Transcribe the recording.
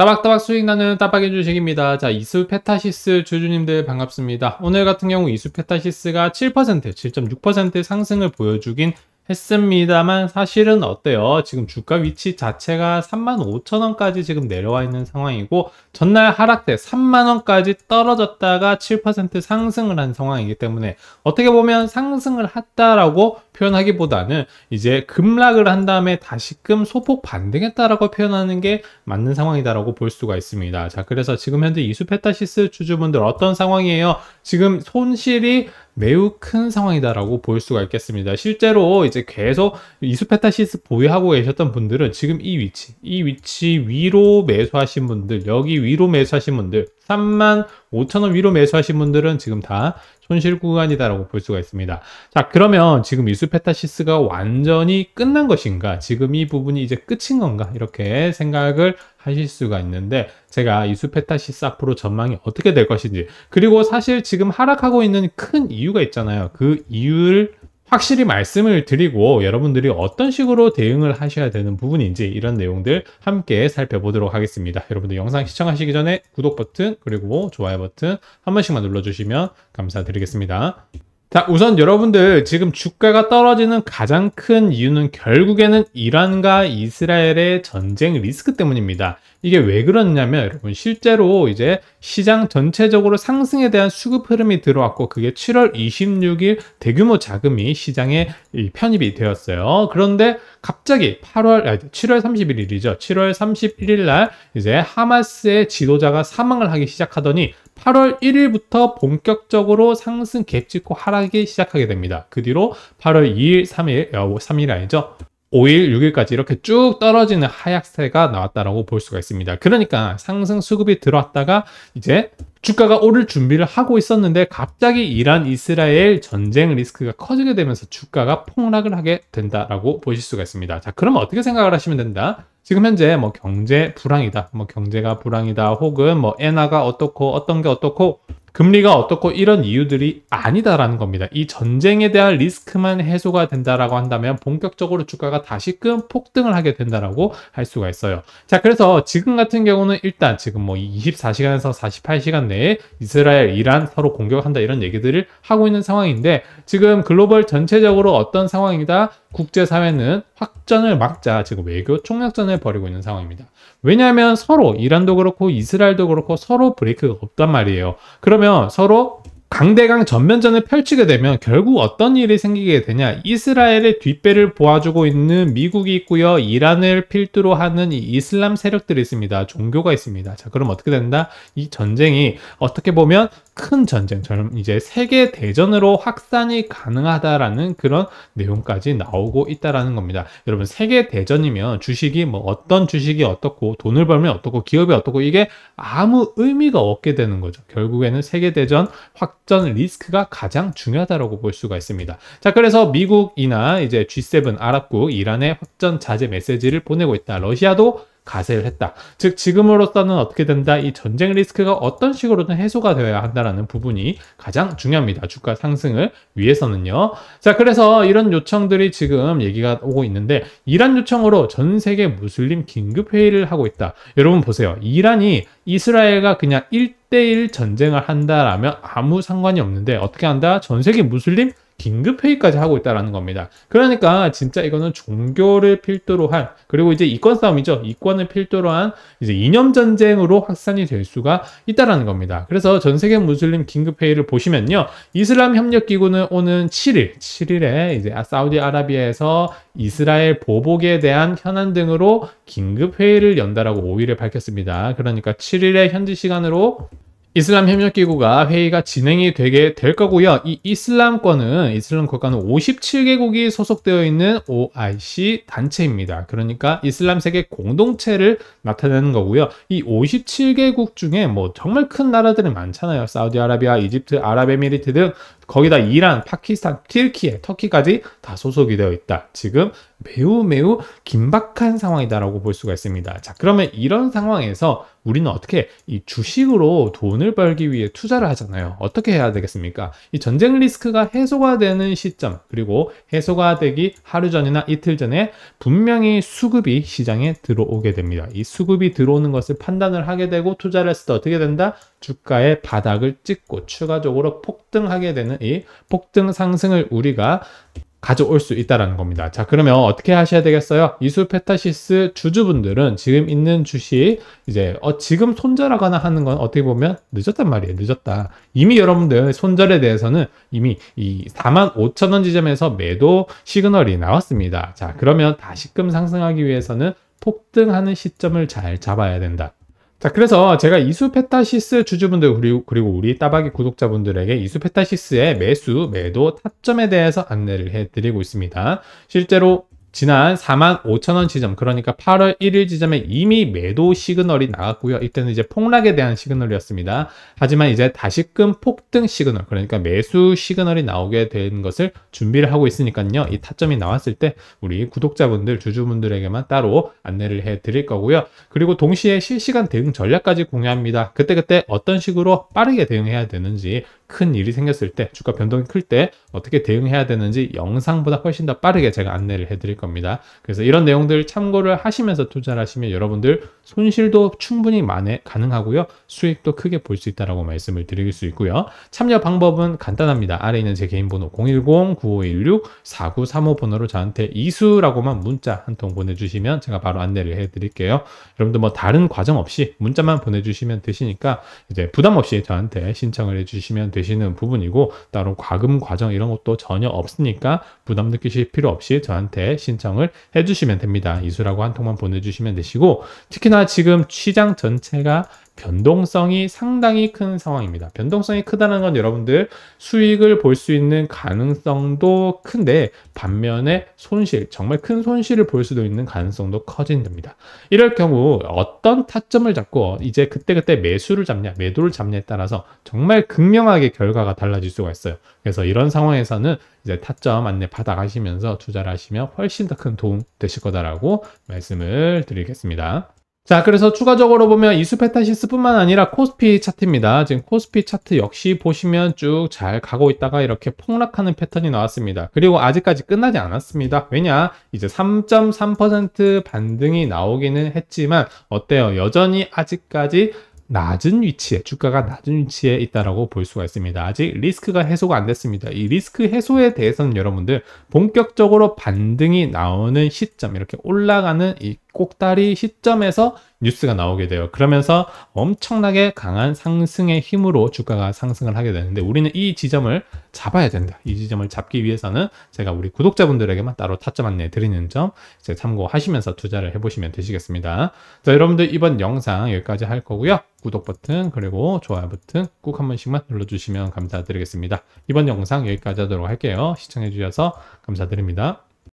따박따박 수익나는 따박의 주식입니다. 자, 이수 페타시스 주주님들 반갑습니다. 오늘 같은 경우 이수 페타시스가 7%, 7.6%의 상승을 보여주긴 했습니다만 사실은 어때요? 지금 주가 위치 자체가 35,000원까지 지금 내려와 있는 상황이고 전날 하락 때 3만원까지 떨어졌다가 7% 상승을 한 상황이기 때문에 어떻게 보면 상승을 했다라고 표현하기보다는 이제 급락을 한 다음에 다시금 소폭 반등했다라고 표현하는 게 맞는 상황이다라고 볼 수가 있습니다. 자, 그래서 지금 현재 이수페타시스 주주분들 어떤 상황이에요? 지금 손실이 매우 큰 상황이다라고 볼 수가 있겠습니다. 실제로 이제 계속 이수페타시스 보유하고 계셨던 분들은 지금 이 위치, 이 위치 위로 매수하신 분들, 여기 위로 매수하신 분들, 3 5 0 0 0원 위로 매수하신 분들은 지금 다 손실 구간이다라고 볼 수가 있습니다. 자, 그러면 지금 이수페타시스가 완전히 끝난 것인가? 지금 이 부분이 이제 끝인 건가? 이렇게 생각을 하실 수가 있는데 제가 이수페타시스 앞으로 전망이 어떻게 될 것인지 그리고 사실 지금 하락하고 있는 큰 이유가 있잖아요. 그 이유를 확실히 말씀을 드리고 여러분들이 어떤 식으로 대응을 하셔야 되는 부분인지 이런 내용들 함께 살펴보도록 하겠습니다. 여러분들 영상 시청하시기 전에 구독 버튼 그리고 좋아요 버튼 한 번씩만 눌러주시면 감사드리겠습니다. 자 우선 여러분들 지금 주가가 떨어지는 가장 큰 이유는 결국에는 이란과 이스라엘의 전쟁 리스크 때문입니다. 이게 왜 그러냐면 여러분 실제로 이제 시장 전체적으로 상승에 대한 수급 흐름이 들어왔고 그게 7월 26일 대규모 자금이 시장에 편입이 되었어요. 그런데 갑자기 8월 아니, 7월 31일이죠. 7월 31일 날 이제 하마스의 지도자가 사망을 하기 시작하더니 8월 1일부터 본격적으로 상승 갭짓고 하락이 시작하게 됩니다. 그 뒤로 8월 2일, 3일, 3일 어, 아니죠? 5일, 6일까지 이렇게 쭉 떨어지는 하약세가 나왔다라고 볼 수가 있습니다. 그러니까 상승 수급이 들어왔다가 이제 주가가 오를 준비를 하고 있었는데 갑자기 이란 이스라엘 전쟁 리스크가 커지게 되면서 주가가 폭락을 하게 된다라고 보실 수가 있습니다. 자, 그러면 어떻게 생각을 하시면 된다? 지금 현재 뭐 경제 불황이다. 뭐 경제가 불황이다. 혹은 뭐 엔화가 어떻고 어떤 게 어떻고 금리가 어떻고 이런 이유들이 아니다라는 겁니다. 이 전쟁에 대한 리스크만 해소가 된다라고 한다면 본격적으로 주가가 다시금 폭등을 하게 된다라고 할 수가 있어요. 자, 그래서 지금 같은 경우는 일단 지금 뭐 24시간에서 48시간 내에 이스라엘, 이란 서로 공격한다 이런 얘기들을 하고 있는 상황인데 지금 글로벌 전체적으로 어떤 상황이다? 국제사회는 확전을 막자 지금 외교 총력전을 벌이고 있는 상황입니다. 왜냐하면 서로 이란도 그렇고 이스라엘도 그렇고 서로 브레이크가 없단 말이에요. 그러면 서로 강대강 전면전을 펼치게 되면 결국 어떤 일이 생기게 되냐 이스라엘의 뒷배를 보아주고 있는 미국이 있고요 이란을 필두로 하는 이 이슬람 세력들이 있습니다 종교가 있습니다 자 그럼 어떻게 된다 이 전쟁이 어떻게 보면 큰 전쟁처럼 이제 세계 대전으로 확산이 가능하다라는 그런 내용까지 나오고 있다라는 겁니다. 여러분 세계 대전이면 주식이 뭐 어떤 주식이 어떻고 돈을 벌면 어떻고 기업이 어떻고 이게 아무 의미가 없게 되는 거죠. 결국에는 세계 대전 확전 리스크가 가장 중요하다라고 볼 수가 있습니다. 자 그래서 미국이나 이제 G7 아랍국 이란의 확전 자제 메시지를 보내고 있다. 러시아도 가세를 했다. 즉 지금으로서는 어떻게 된다. 이 전쟁 리스크가 어떤 식으로든 해소가 되어야 한다라는 부분이 가장 중요합니다. 주가 상승을 위해서는요. 자 그래서 이런 요청들이 지금 얘기가 오고 있는데 이란 요청으로 전 세계 무슬림 긴급 회의를 하고 있다. 여러분 보세요. 이란이 이스라엘과 그냥 1대1 전쟁을 한다라면 아무 상관이 없는데 어떻게 한다? 전 세계 무슬림 긴급 회의까지 하고 있다라는 겁니다. 그러니까 진짜 이거는 종교를 필두로 한 그리고 이제 이권 싸움이죠. 이권을 필두로 한 이제 이념 전쟁으로 확산이 될 수가 있다라는 겁니다. 그래서 전 세계 무슬림 긴급 회의를 보시면요. 이슬람 협력 기구는 오는 7일, 7일에 이제 사우디아라비아에서 이스라엘 보복에 대한 현안 등으로 긴급 회의를 연다라고 5일에 밝혔습니다. 그러니까 7일에 현지 시간으로 이슬람 협력기구가 회의가 진행이 되게 될 거고요. 이 이슬람권은 이슬람 국가는 57개국이 소속되어 있는 OIC 단체입니다. 그러니까 이슬람 세계 공동체를 나타내는 거고요. 이 57개국 중에 뭐 정말 큰 나라들이 많잖아요. 사우디아라비아, 이집트, 아랍에미리트 등 거기다 이란, 파키스탄, 튀르키에 터키까지 다 소속이 되어 있다. 지금 매우 매우 긴박한 상황이다라고 볼 수가 있습니다. 자, 그러면 이런 상황에서 우리는 어떻게 이 주식으로 돈을 벌기 위해 투자를 하잖아요. 어떻게 해야 되겠습니까? 이 전쟁 리스크가 해소가 되는 시점, 그리고 해소가 되기 하루 전이나 이틀 전에 분명히 수급이 시장에 들어오게 됩니다. 이 수급이 들어오는 것을 판단을 하게 되고 투자를 했을 때 어떻게 된다? 주가의 바닥을 찍고 추가적으로 폭등하게 되는 이 폭등 상승을 우리가 가져올 수 있다라는 겁니다. 자, 그러면 어떻게 하셔야 되겠어요? 이수 페타시스 주주분들은 지금 있는 주식 이제 어, 지금 손절하거나 하는 건 어떻게 보면 늦었단 말이에요. 늦었다. 이미 여러분들 손절에 대해서는 이미 이 45,000원 지점에서 매도 시그널이 나왔습니다. 자, 그러면 다시금 상승하기 위해서는 폭등하는 시점을 잘 잡아야 된다. 자 그래서 제가 이수페타시스 주주분들 그리고 우리 따박이 구독자분들에게 이수페타시스의 매수, 매도, 타점에 대해서 안내를 해드리고 있습니다. 실제로 지난 4만 5천원 지점 그러니까 8월 1일 지점에 이미 매도 시그널이 나왔고요. 이때는 이제 폭락에 대한 시그널이었습니다. 하지만 이제 다시금 폭등 시그널 그러니까 매수 시그널이 나오게 된 것을 준비를 하고 있으니까요. 이 타점이 나왔을 때 우리 구독자분들 주주분들에게만 따로 안내를 해 드릴 거고요. 그리고 동시에 실시간 대응 전략까지 공유합니다. 그때그때 어떤 식으로 빠르게 대응해야 되는지 큰 일이 생겼을 때 주가 변동이 클 때 어떻게 대응해야 되는지 영상보다 훨씬 더 빠르게 제가 안내를 해드릴 겁니다. 그래서 이런 내용들 참고를 하시면서 투자를 하시면 여러분들 손실도 충분히 만에 가능하고요. 수익도 크게 볼 수 있다라고 말씀을 드릴 수 있고요. 참여 방법은 간단합니다. 아래 있는 제 개인 번호 010-9516-4935 번호로 저한테 이수라고만 문자 한 통 보내주시면 제가 바로 안내를 해드릴게요. 여러분들 뭐 다른 과정 없이 문자만 보내주시면 되시니까 이제 부담 없이 저한테 신청을 해주시면 되니다 되시는 부분이고 따로 과금 과정 이런 것도 전혀 없으니까 부담 느끼실 필요 없이 저한테 신청을 해주시면 됩니다. 이수라고 한 통만 보내주시면 되시고 특히나 지금 시장 전체가 변동성이 상당히 큰 상황입니다. 변동성이 크다는 건 여러분들 수익을 볼 수 있는 가능성도 큰데 반면에 손실, 정말 큰 손실을 볼 수도 있는 가능성도 커진답니다. 이럴 경우 어떤 타점을 잡고 이제 그때그때 매수를 잡냐, 매도를 잡냐에 따라서 정말 극명하게 결과가 달라질 수가 있어요. 그래서 이런 상황에서는 이제 타점 안내 받아가시면서 투자를 하시면 훨씬 더 큰 도움 되실 거다라고 말씀을 드리겠습니다. 자, 그래서 추가적으로 보면 이수페타시스뿐만 아니라 코스피 차트입니다. 지금 코스피 차트 역시 보시면 쭉 잘 가고 있다가 이렇게 폭락하는 패턴이 나왔습니다. 그리고 아직까지 끝나지 않았습니다. 왜냐? 이제 3.3% 반등이 나오기는 했지만 어때요? 여전히 아직까지 낮은 위치에 주가가 낮은 위치에 있다라고 볼 수가 있습니다. 아직 리스크가 해소가 안 됐습니다. 이 리스크 해소에 대해서는 여러분들 본격적으로 반등이 나오는 시점 이렇게 올라가는 이 꼭다리 시점에서 뉴스가 나오게 돼요. 그러면서 엄청나게 강한 상승의 힘으로 주가가 상승을 하게 되는데 우리는 이 지점을 잡아야 된다. 이 지점을 잡기 위해서는 제가 우리 구독자분들에게만 따로 타점 안내 드리는 점 이제 참고하시면서 투자를 해보시면 되시겠습니다. 자, 여러분들 이번 영상 여기까지 할 거고요. 구독 버튼 그리고 좋아요 버튼 꼭 한 번씩만 눌러주시면 감사드리겠습니다. 이번 영상 여기까지 하도록 할게요. 시청해주셔서 감사드립니다.